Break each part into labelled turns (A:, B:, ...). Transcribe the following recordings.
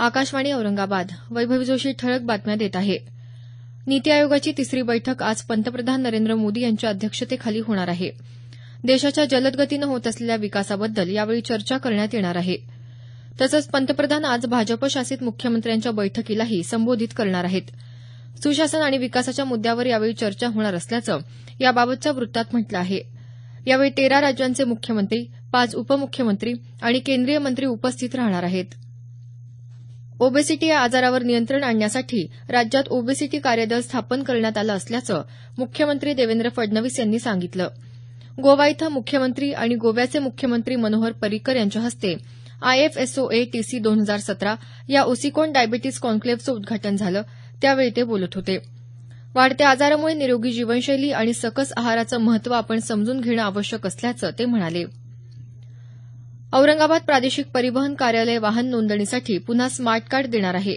A: आकाशवाणी औरंगाबाद वैभवी जोशी ठळक बातम्या देत आहे नीती आयोगाची तिसरी बैठक आज पंतप्रधान नरेंद्र मोदी यांच्या अध्यक्षतेखाली होणार आहे देशाच्या जलदगतीनं होत असलेल्या विकासाबद्दल यावेळी चर्चा करण्यात येणार आहे तसंच पंतप्रधान आज भाजप शासित मुख्यमंत्र्यांच्या बैठकीलाही संबोधित करणार आहेत सुशासन आणि विकासाच्या मुद्यावर यावेळी चर्चा होणार असल्याचं याबाबतच्या वृत्तात म्हटलं आहे यावेळी तेरा राज्यांचे मुख्यमंत्री पाच उपमुख्यमंत्री आणि केंद्रीय मंत्री उपस्थित राहणार आहेत ओबेसिटी या आजारावर नियंत्रण आणण्यासाठी राज्यात ओबेसिटी कार्यदल स्थापन करण्यात आलं असल्याचं मुख्यमंत्री देवेंद्र फडणवीस यांनी सांगितलं गोवा इथं मुख्यमंत्री आणि गोव्याचे मुख्यमंत्री मनोहर परिकर यांच्या हस्ते आयएफएसओए टीसी दोन हजार सतरा या ओसिकोन डायबिटीज कॉन्क्लेव्हचं उद्घाटन झालं त्यावेळी ते बोलत होते वाढत्या आजारामुळे निरोगी जीवनशैली आणि सकस आहाराचं महत्व आपण समजून घेणं आवश्यक असल्याचं ते म्हणाले औरंगाबाद प्रादेशिक परिवहन कार्यालय वाहन नोंदणीसाठी पुन्हा स्मार्ट कार्ड देणार आहे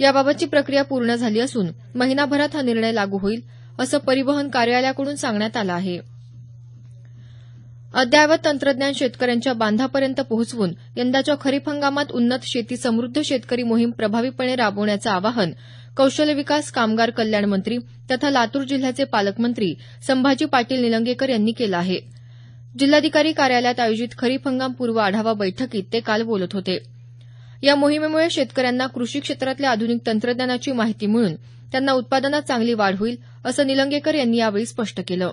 A: याबाबतची प्रक्रिया पूर्ण झाली असून महिनाभरात हा निर्णय लागू होईल असं परिवहन कार्यालयाकडून सांगण्यात आलं आहे अद्ययावत तंत्रज्ञान शेतकऱ्यांच्या बांधापर्यंत पोहोचवून यंदाच्या खरीप हंगामात उन्नत शेती समृद्ध शेतकरी मोहीम प्रभावीपणे राबवण्याचं आवाहन कौशल्य विकास कामगार कल्याण मंत्री तथा लातूर जिल्ह्याचे पालकमंत्री संभाजी पाटील निलंगेकर यांनी केलं आहे जिल्हाधिकारी कार्यालयात आयोजित खरीप हंगाम पूर्व आढावा बैठकीत ते काल बोलत होते या मोहिमेमुळे शेतकऱ्यांना कृषी क्षेत्रातल्या आधुनिक तंत्रज्ञानाची माहिती मिळून त्यांना उत्पादनात चांगली वाढ होईल असं निलंगेकर यांनी यावेळी स्पष्ट केलं